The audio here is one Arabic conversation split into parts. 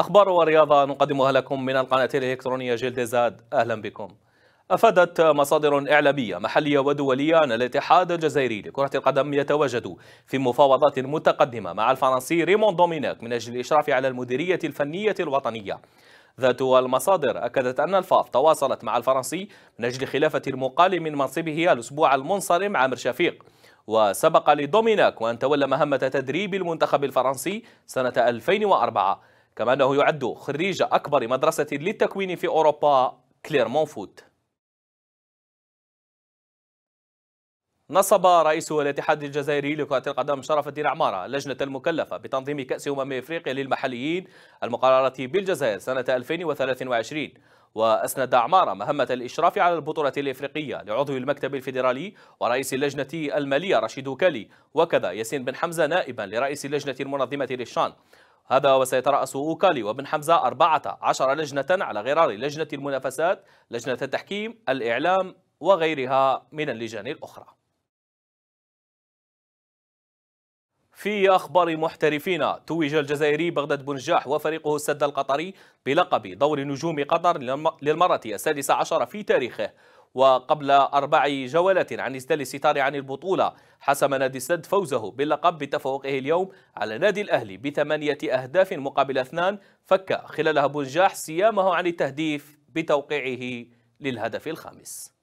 أخبار ورياضة نقدمها لكم من القناة الإلكترونية جلد زاد أهلا بكم أفادت مصادر إعلامية محلية ودولية أن الاتحاد الجزائري لكرة القدم يتواجد في مفاوضات متقدمة مع الفرنسي ريمون دومينيك من أجل الإشراف على المديرية الفنية الوطنية ذات المصادر أكدت أن الفاف تواصلت مع الفرنسي من أجل خلافة المقال من منصبه الأسبوع المنصرم عامر شفيق وسبق لدومينيك وأن تولى مهمة تدريب المنتخب الفرنسي سنة 2004 كما أنه يعد خريج أكبر مدرسة للتكوين في أوروبا كليرمون فوت نصب رئيس الاتحاد الجزائري لكرة القدم شرف الدين عمارة لجنة المكلفة بتنظيم كأس أمم إفريقيا للمحليين المقررة بالجزائر سنة 2023 وأسند عمارة مهمة الإشراف على البطولة الإفريقية لعضو المكتب الفيدرالي ورئيس اللجنة المالية رشيد كالي وكذا ياسين بن حمزة نائبا لرئيس اللجنة المنظمة للشان هذا وسيترأس أوكالي وبن حمزة 14 لجنة على غرار لجنة المنافسات لجنة التحكيم الإعلام وغيرها من اللجان الأخرى في أخبار محترفين توج الجزائري بغداد بنجاح وفريقه السد القطري بلقب دور نجوم قطر للمرة السادسة عشر في تاريخه وقبل أربع جولات عن إسدال الستار عن البطولة حسم نادي السد فوزه باللقب بتفوقه اليوم على نادي الأهلي بثمانية أهداف مقابل اثنان فك خلالها بنجاح صيامه عن التهديف بتوقيعه للهدف الخامس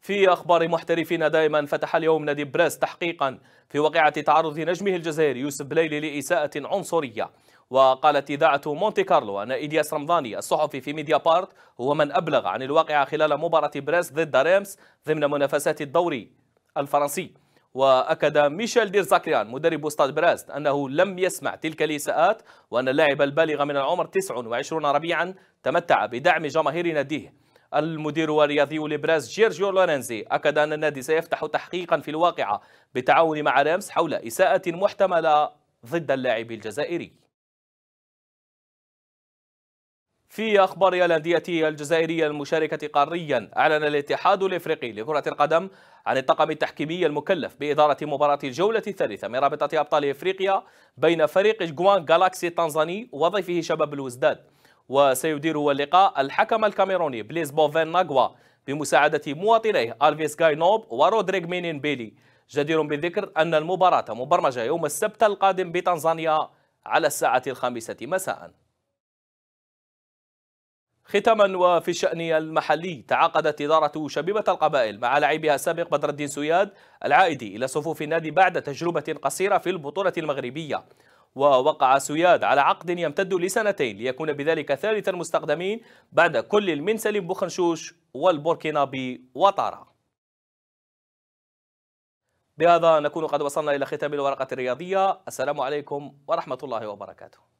في أخبار محترفين دائما فتح اليوم نادي بريست تحقيقا في واقعة تعرض نجمه الجزائري يوسف بليلي لإساءة عنصرية وقالت إذاعة مونتي كارلو أن إلياس رمضاني الصحفي في ميديا بارت هو من أبلغ عن الواقعة خلال مباراة بريس ضد ريمس ضمن منافسات الدوري الفرنسي وأكد ميشيل دير زاكريان مدرب استاد بريست أنه لم يسمع تلك الإساءات وأن اللاعب البالغ من العمر 29 ربيعا تمتع بدعم جماهير ناديه المدير الرياضي لبريست جيرجيو لورنزي أكد أن النادي سيفتح تحقيقا في الواقعة بالتعاون مع ريمس حول إساءة محتملة ضد اللاعب الجزائري في أخبار الأندية الجزائرية المشاركة قاريا أعلن الاتحاد الإفريقي لكرة القدم عن الطاقم التحكيمي المكلف بإدارة مباراة الجولة الثالثة من رابطة أبطال إفريقيا بين فريق جوان جالاكسي التنزاني وضيفه شباب الوزداد وسيدير اللقاء الحكم الكاميروني بليز بوفين ناغوا بمساعدة مواطنيه ألفيس غاينوب ورودريغ مينين بيلي جدير بالذكر أن المباراة مبرمجة يوم السبت القادم بتنزانيا على الساعة الخامسة مساءً ختاما وفي الشأن المحلي تعاقدت إدارة شبيبة القبائل مع لاعبها السابق بدر الدين سوياد العائدي إلى صفوف النادي بعد تجربة قصيرة في البطولة المغربية ووقع سوياد على عقد يمتد لسنتين ليكون بذلك ثالث المستقدمين بعد كل من سليم بوخنشوش والبوركينابي وطارا بهذا نكون قد وصلنا إلى ختام الورقة الرياضية السلام عليكم ورحمة الله وبركاته